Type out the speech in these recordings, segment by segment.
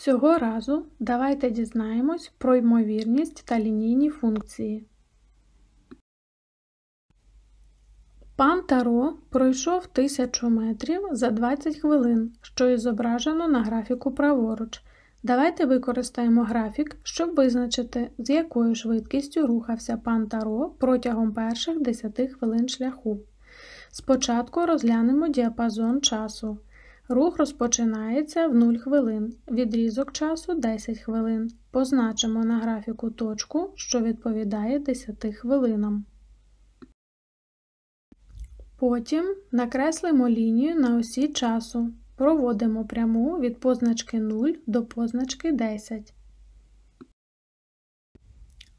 Цього разу давайте дізнаємось про ймовірність та лінійні функції. Пан Таро пройшов 1000 метрів за 20 хвилин, що і зображено на графіку праворуч. Давайте використаємо графік, щоб визначити, з якою швидкістю рухався пан Таро протягом перших 10 хвилин шляху. Спочатку розглянемо діапазон часу. Рух розпочинається в 0 хвилин, відрізок часу 10 хвилин. Позначимо на графіку точку, що відповідає 10 хвилинам. Потім накреслимо лінію на осі часу. Проводимо пряму від позначки 0 до позначки 10.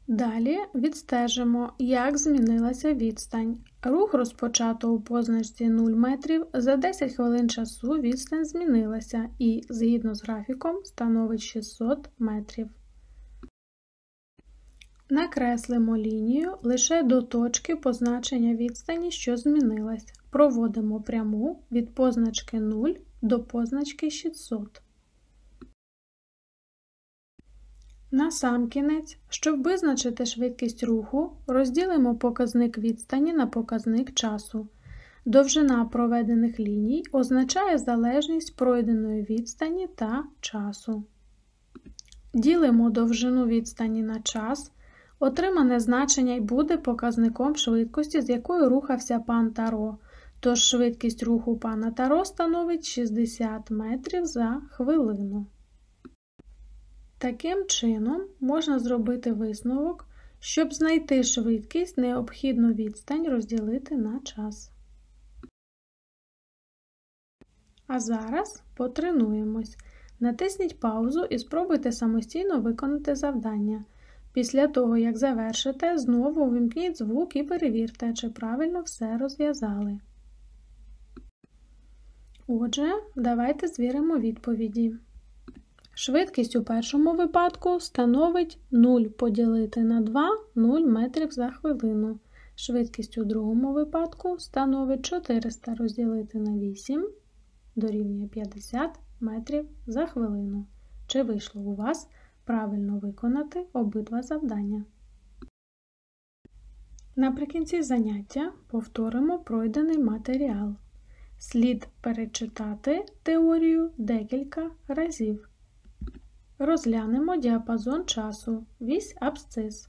Далі відстежимо, як змінилася відстань, Рух розпочато у позначці 0 метрів за 10 хвилин часу відстань змінилася і, згідно з графіком, становить 600 метрів. Накреслимо лінію лише до точки позначення відстані, що змінилась. Проводимо пряму від позначки 0 до позначки 600. Насамкінець, щоб визначити швидкість руху, розділимо показник відстані на показник часу. Довжина проведених ліній означає залежність пройденої відстані та часу. Ділимо довжину відстані на час. Отримане значення й буде показником швидкості, з якою рухався пан таро. Тож швидкість руху пана таро становить 60 метрів за хвилину. Таким чином, можна зробити висновок, щоб знайти швидкість, необхідну відстань розділити на час. А зараз потренуємось. Натисніть паузу і спробуйте самостійно виконати завдання. Після того, як завершите, знову увімкніть звук і перевірте, чи правильно все розв'язали. Отже, давайте звіримо відповіді. Швидкість у першому випадку становить 0 поділити на 2 0 метрів за хвилину. Швидкість у другому випадку становить 400 розділити на 8 дорівнює 50 метрів за хвилину. Чи вийшло у вас правильно виконати обидва завдання? Наприкінці заняття повторимо пройдений матеріал. Слід перечитати теорію декілька разів. Розглянемо діапазон часу, вісь абсцис.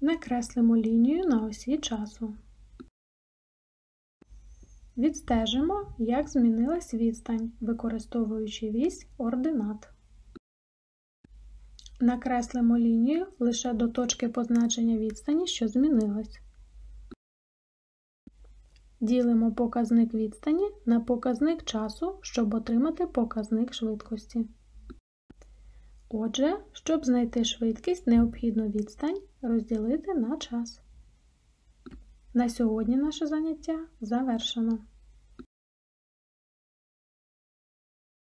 Накреслимо лінію на осі часу. Відстежимо, як змінилась відстань, використовуючи вісь ординат. Накреслимо лінію лише до точки позначення відстані, що змінилась. Ділимо показник відстані на показник часу, щоб отримати показник швидкості. Отже, щоб знайти швидкість, необхідно відстань розділити на час. На сьогодні наше заняття завершено.